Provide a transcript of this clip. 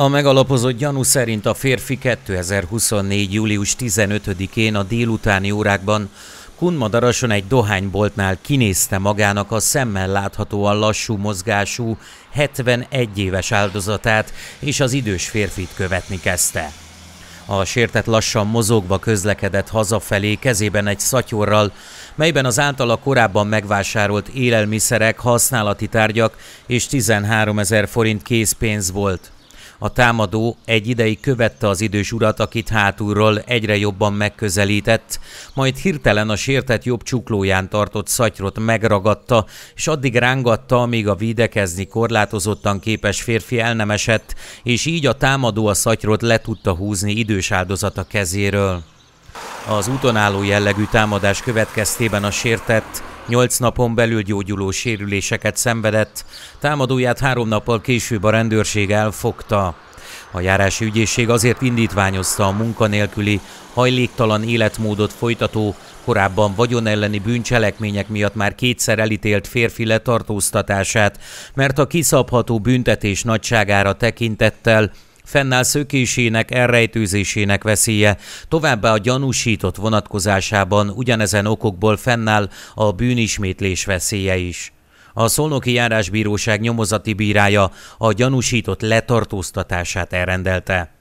A megalapozott gyanú szerint a férfi 2024. július 15-én a délutáni órákban Kunmadarason egy dohányboltnál kinézte magának a szemmel láthatóan lassú mozgású 71 éves áldozatát és az idős férfit követni kezdte. A sértett lassan mozogva közlekedett hazafelé kezében egy szatyorral, melyben az általa korábban megvásárolt élelmiszerek, használati tárgyak és 13 ezer forint készpénz volt. A támadó egy ideig követte az idős urat, akit hátulról egyre jobban megközelített, majd hirtelen a sértett jobb csuklóján tartott szatyrot megragadta, és addig rángatta, amíg a védekezni korlátozottan képes férfi el nem esett, és így a támadó a szatyrot le tudta húzni idős áldozata kezéről. Az úton álló jellegű támadás következtében a sértett 8 napon belül gyógyuló sérüléseket szenvedett, támadóját három nappal később a rendőrség elfogta. A járási ügyészség azért indítványozta a munkanélküli, hajléktalan életmódot folytató, korábban vagyonelleni bűncselekmények miatt már kétszer elítélt férfi letartóztatását, mert a kiszabható büntetés nagyságára tekintettel fennáll szökésének, elrejtőzésének veszélye. Továbbá a gyanúsított vonatkozásában ugyanezen okokból fennáll a bűnismétlés veszélye is. A Szolnoki Járásbíróság nyomozati bírája a gyanúsított letartóztatását elrendelte.